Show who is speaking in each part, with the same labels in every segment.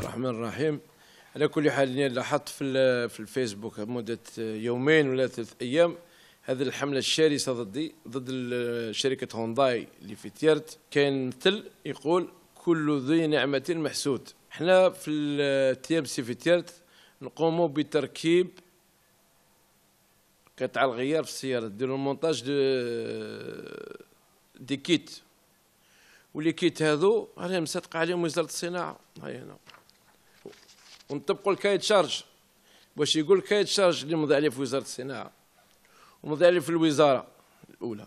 Speaker 1: الرحمن الرحيم على كل حال لاحظت في في الفيسبوك مده يومين ولا ثلاث ايام هذه الحمله الشرسه ضدي ضد شركه هونداي اللي في تيرت كاين مثل يقول كل ذي نعمه محسود احنا في التي ام سي في تيرت نقوم بتركيب قطع الغيار في السياره ديروا المونتاج دي, دي كيت واللي كيت هذو راهي مصدقه عليهم وزاره الصناعه هاي هنا ونطبقوا الكايد شارج باش يقول الكايد شارج اللي مضى عليه في وزاره الصناعه ومضى عليه في الوزاره الاولى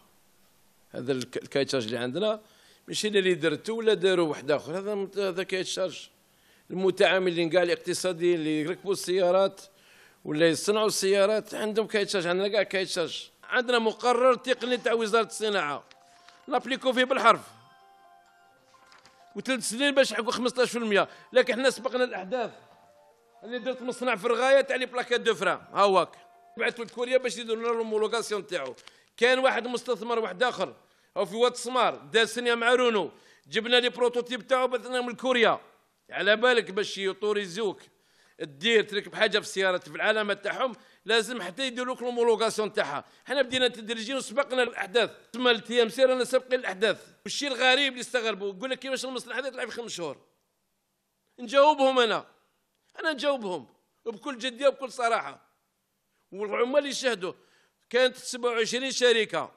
Speaker 1: هذا الكايد شارج اللي عندنا ماشي انا اللي درته ولا داروا واحد اخر هذا هذا كايد شارج المتعاملين كاع الاقتصاديين اللي يركبوا السيارات ولا يصنعوا السيارات عندهم كايد شارج عندنا كاع كايد شارج عندنا مقرر تقني تاع وزاره الصناعه نابليكو فيه بالحرف وثلاث سنين باش يحققوا 15% لكن حنا سبقنا الاحداث اللي درت مصنع في الغايه تاع لي بلاكات دو فران ها هواك بعثوا لكوريا باش يديروا لنا الهومولوغاسيون تاعو كان واحد مستثمر واحد اخر او في واد سمار دار سنيا مع رونو جبنا لي بروتوتيب تاعو بعثناهم لكوريا على بالك باش يوتوريزوك دير تركب حاجه في السياره في العلامه تاعهم لازم حتى يديروا لك الهومولوغاسيون تاعها حنا بدينا تدريجيا وسبقنا الاحداث تما ام سير انا سابقين الاحداث والشيء الغريب اللي استغربوا يقول لك كيفاش المصلحه هذا تلعب في خمس شهور نجاوبهم انا انا نجاوبهم بكل جديه وبكل صراحه والعمال يشهدوا كانت 27 شركه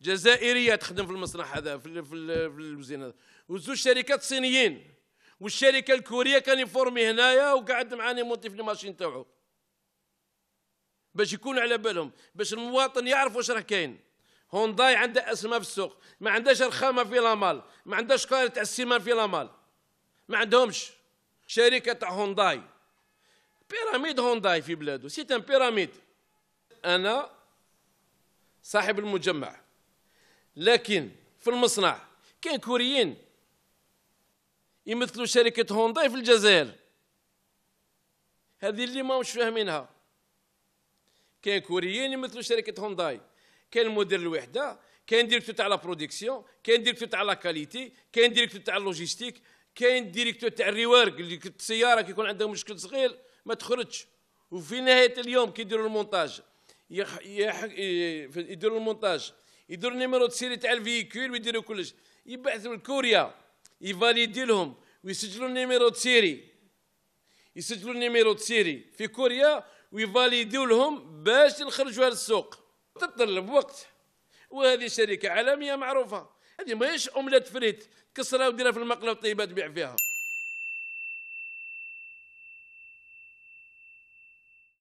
Speaker 1: جزائريه تخدم في المصنع هذا في في المزين هذا وزوج شركات صينيين والشركه الكوريه كان يفورمي هنايا وقعد معاني مونتي في الماشين تاعو باش يكون على بالهم باش المواطن يعرف واش راه كاين هونداي عندها اسماء في السوق ما عندهاش رخامه في لامال ما عندهاش كارت تاع السيمان في لامال ما عندهمش شركة تاع هونداي بيراميد هونداي في بلاده سيت ان بيراميد أنا صاحب المجمع لكن في المصنع كان كوريين يمثلوا شركة هونداي في الجزائر هذه اللي ما مش فاهمينها كاين كوريين يمثلوا شركة هونداي كاين مدير الوحدة كاين ديريكتور تاع لا برودكسيون كاين ديريكتور تاع لا كاليتي كاين ديريكتور تاع اللوجيستيك كاين ديريكتور تاع الريورك اللي السياره كيكون عندها مشكل صغير ما تخرجش وفي نهايه اليوم كيديروا المونتاج يح... يح... يديروا المونتاج يديروا النيميرو سيري تاع الفيكول ويديروا كلش يبعثوا لكوريا يفاليدي لهم ويسجلوا النيميرو سيري يسجلوا النيميرو سيري في كوريا ويفاليديو لهم باش يخرجوها للسوق تطلب وقت وهذه شركه عالميه معروفه هذه ماهيش اومليت فريت كسره وديرها في المقله وطيبه تبيع فيها